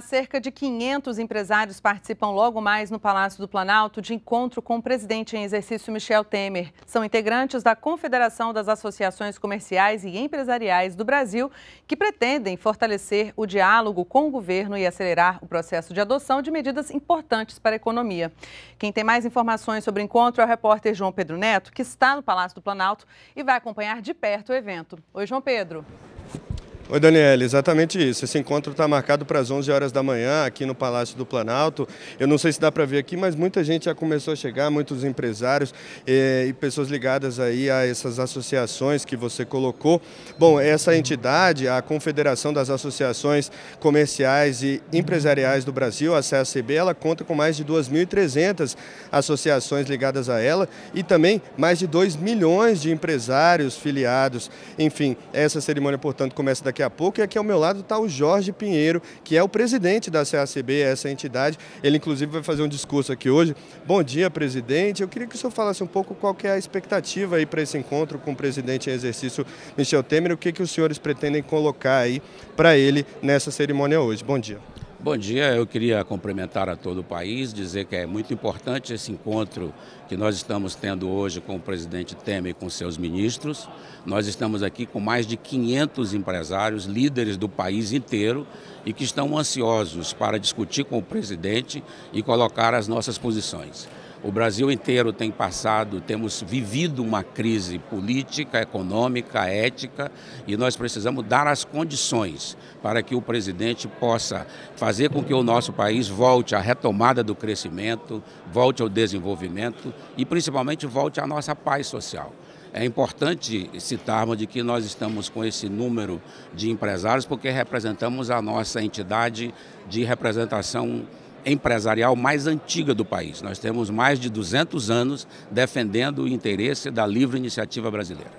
cerca de 500 empresários participam logo mais no Palácio do Planalto de encontro com o presidente em exercício Michel Temer. São integrantes da Confederação das Associações Comerciais e Empresariais do Brasil, que pretendem fortalecer o diálogo com o governo e acelerar o processo de adoção de medidas importantes para a economia. Quem tem mais informações sobre o encontro é o repórter João Pedro Neto, que está no Palácio do Planalto e vai acompanhar de perto o evento. Oi, João Pedro. Oi, Daniela, exatamente isso. Esse encontro está marcado para as 11 horas da manhã aqui no Palácio do Planalto. Eu não sei se dá para ver aqui, mas muita gente já começou a chegar, muitos empresários eh, e pessoas ligadas aí a essas associações que você colocou. Bom, essa entidade, a Confederação das Associações Comerciais e Empresariais do Brasil, a CACB, ela conta com mais de 2.300 associações ligadas a ela e também mais de 2 milhões de empresários filiados. Enfim, essa cerimônia, portanto, começa daqui daqui a pouco, e aqui ao meu lado está o Jorge Pinheiro, que é o presidente da CACB, é essa entidade. Ele, inclusive, vai fazer um discurso aqui hoje. Bom dia, presidente. Eu queria que o senhor falasse um pouco qual que é a expectativa aí para esse encontro com o presidente em exercício, Michel Temer, o que, que os senhores pretendem colocar aí para ele nessa cerimônia hoje. Bom dia. Bom dia, eu queria cumprimentar a todo o país, dizer que é muito importante esse encontro que nós estamos tendo hoje com o presidente Temer e com seus ministros. Nós estamos aqui com mais de 500 empresários, líderes do país inteiro e que estão ansiosos para discutir com o presidente e colocar as nossas posições. O Brasil inteiro tem passado, temos vivido uma crise política, econômica, ética, e nós precisamos dar as condições para que o presidente possa fazer com que o nosso país volte à retomada do crescimento, volte ao desenvolvimento e principalmente volte à nossa paz social. É importante citarmos de que nós estamos com esse número de empresários porque representamos a nossa entidade de representação empresarial mais antiga do país. Nós temos mais de 200 anos defendendo o interesse da livre iniciativa brasileira.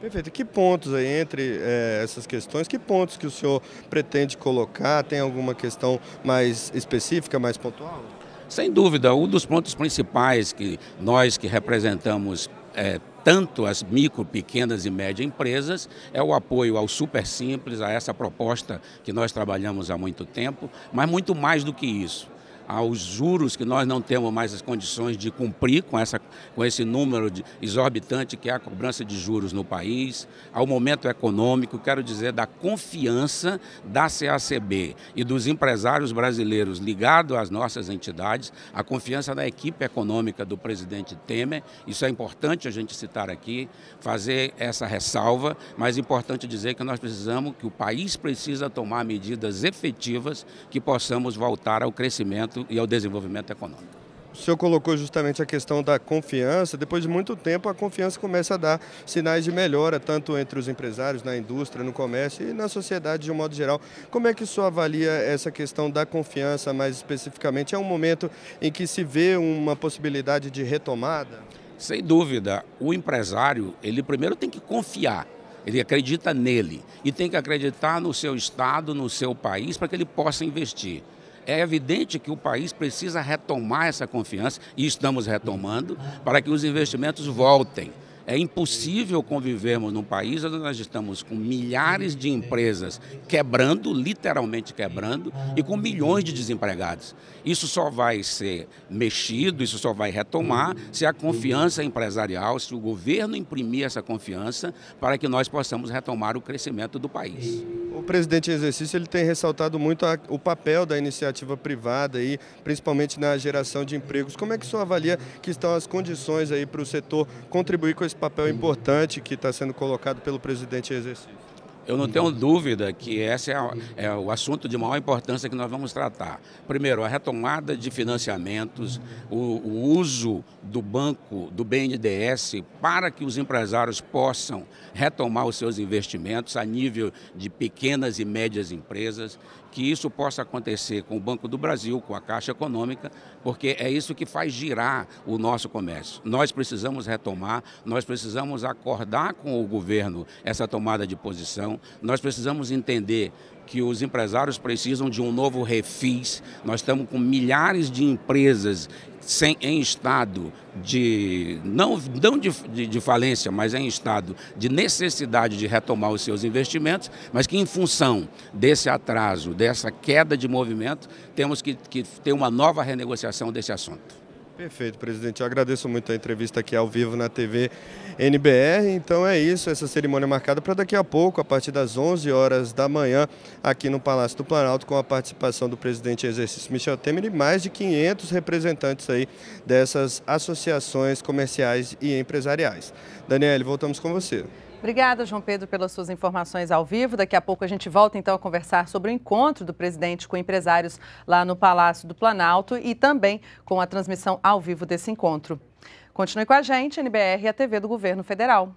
Perfeito. Que pontos aí entre é, essas questões, que pontos que o senhor pretende colocar? Tem alguma questão mais específica, mais pontual? Sem dúvida, um dos pontos principais que nós que representamos é, tanto as micro, pequenas e médias empresas, é o apoio ao super simples, a essa proposta que nós trabalhamos há muito tempo, mas muito mais do que isso aos juros que nós não temos mais as condições de cumprir com, essa, com esse número de, exorbitante que é a cobrança de juros no país, ao momento econômico, quero dizer, da confiança da CACB e dos empresários brasileiros ligados às nossas entidades, a confiança da equipe econômica do presidente Temer. Isso é importante a gente citar aqui, fazer essa ressalva, mas é importante dizer que nós precisamos, que o país precisa tomar medidas efetivas que possamos voltar ao crescimento crescimento e ao desenvolvimento econômico. O senhor colocou justamente a questão da confiança. Depois de muito tempo, a confiança começa a dar sinais de melhora, tanto entre os empresários, na indústria, no comércio e na sociedade de um modo geral. Como é que o senhor avalia essa questão da confiança mais especificamente? É um momento em que se vê uma possibilidade de retomada? Sem dúvida. O empresário, ele primeiro tem que confiar. Ele acredita nele e tem que acreditar no seu estado, no seu país, para que ele possa investir. É evidente que o país precisa retomar essa confiança, e estamos retomando, para que os investimentos voltem. É impossível convivermos num país onde nós estamos com milhares de empresas quebrando, literalmente quebrando, e com milhões de desempregados. Isso só vai ser mexido, isso só vai retomar se a confiança empresarial, se o governo imprimir essa confiança para que nós possamos retomar o crescimento do país. O presidente em exercício ele tem ressaltado muito a, o papel da iniciativa privada, aí, principalmente na geração de empregos. Como é que o senhor avalia que estão as condições para o setor contribuir com esse papel importante que está sendo colocado pelo presidente em exercício? Eu não tenho dúvida que esse é, é, o assunto de maior importância que nós vamos tratar. Primeiro, a retomada de financiamentos, o, o uso do banco, do BNDES, para que os empresários possam retomar os seus investimentos a nível de pequenas e médias empresas que isso possa acontecer com o Banco do Brasil, com a Caixa Econômica, porque é isso que faz girar o nosso comércio. Nós precisamos retomar, nós precisamos acordar com o governo essa tomada de posição, nós precisamos entender que os empresários precisam de um novo refis. Nós estamos com milhares de empresas sem, em estado de, não, não de, de, de, falência, mas em estado de necessidade de retomar os seus investimentos, mas que em função desse atraso, dessa queda de movimento, temos que, que ter uma nova renegociação desse assunto. Perfeito, presidente. Eu agradeço muito a entrevista aqui ao vivo na TV NBR. Então é isso, essa cerimônia é marcada para daqui a pouco, a partir das 11 horas da manhã, aqui no Palácio do Planalto, com a participação do presidente em exercício Michel Temer e mais de 500 representantes aí dessas associações comerciais e empresariais. Daniel, voltamos com você. Obrigada, João Pedro, pelas suas informações ao vivo. Daqui a pouco a gente volta então a conversar sobre o encontro do presidente com empresários lá no Palácio do Planalto e também com a transmissão ao vivo desse encontro. Continue com a gente, NBR e a TV do Governo Federal.